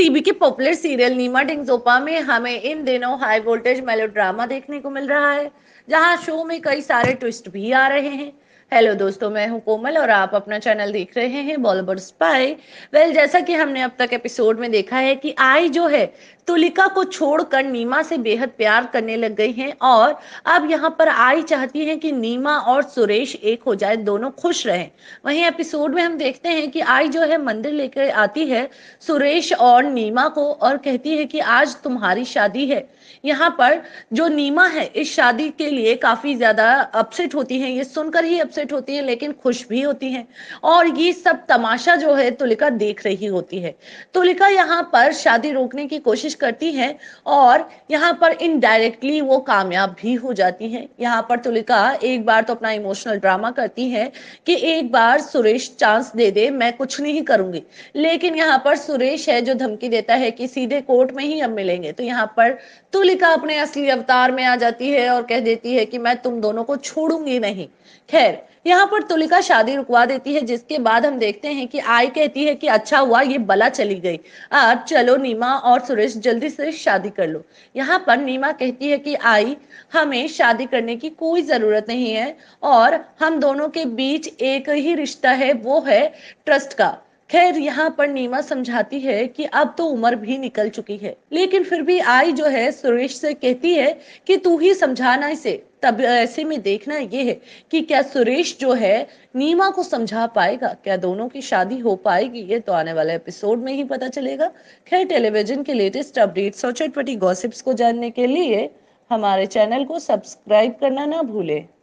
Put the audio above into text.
TV के popular serial नीमा डिंगजोपा में हमें इन दिनों हाई वोल्टेज मेलोड्रामा देखने को मिल रहा है जहां शो में कई सारे ट्विस्ट भी आ रहे हैं हेलो दोस्तों मैं हूं कोमल और आप अपना चैनल देख रहे हैं बॉलीवुड स्पाई वेल जैसा कि हमने अब तक एपिसोड में देखा है कि आई जो है तुलिका को छोड़कर नीमा से बेहद प्यार करने लग गई हैं और अब यहाँ पर आई चाहती हैं कि नीमा और सुरेश एक हो जाए दोनों खुश रहें वहीं एपिसोड में हम देखते हैं कि आई जो है मंदिर लेकर आती है सुरेश और नीमा को और कहती है कि आज तुम्हारी शादी है यहाँ पर जो नीमा है इस शादी के लिए काफी ज्यादा अपसेट होती है ये सुनकर ही अपसेट अपसेट होती है लेकिन खुश भी होती है और ये सब तमाशा जो है तुलिका देख रही होती है तुलिका यहाँ पर शादी रोकने की कोशिश करती है और यहाँ पर इनडायरेक्टली वो कामयाब भी हो जाती है यहाँ पर तुलिका एक बार तो अपना इमोशनल ड्रामा करती है कि एक बार सुरेश चांस दे दे मैं कुछ नहीं करूंगी लेकिन यहाँ पर सुरेश है जो धमकी देता है कि सीधे कोर्ट में ही हम मिलेंगे तो यहाँ पर तुलिका अपने असली अवतार में आ जाती है और कह देती है कि मैं तुम दोनों को छोड़ूंगी नहीं खैर यहाँ पर तुलिका शादी रुकवा देती है जिसके बाद हम देखते हैं कि आई कहती है कि अच्छा हुआ ये बला चली गई अब चलो नीमा और सुरेश जल्दी से शादी कर लो यहाँ पर नीमा कहती है कि आई हमें शादी करने की कोई जरूरत नहीं है और हम दोनों के बीच एक ही रिश्ता है वो है ट्रस्ट का खैर यहाँ पर नीमा समझाती है कि अब तो उम्र भी निकल चुकी है लेकिन फिर भी आई जो है सुरेश से कहती है कि तू ही समझाना इसे तब ऐसे में देखना ये है कि क्या सुरेश जो है नीमा को समझा पाएगा क्या दोनों की शादी हो पाएगी ये तो आने वाले एपिसोड में ही पता चलेगा खैर टेलीविजन के लेटेस्ट अपडेट्स और चटपटी गॉसिप्स को जानने के लिए हमारे चैनल को सब्सक्राइब करना ना भूलें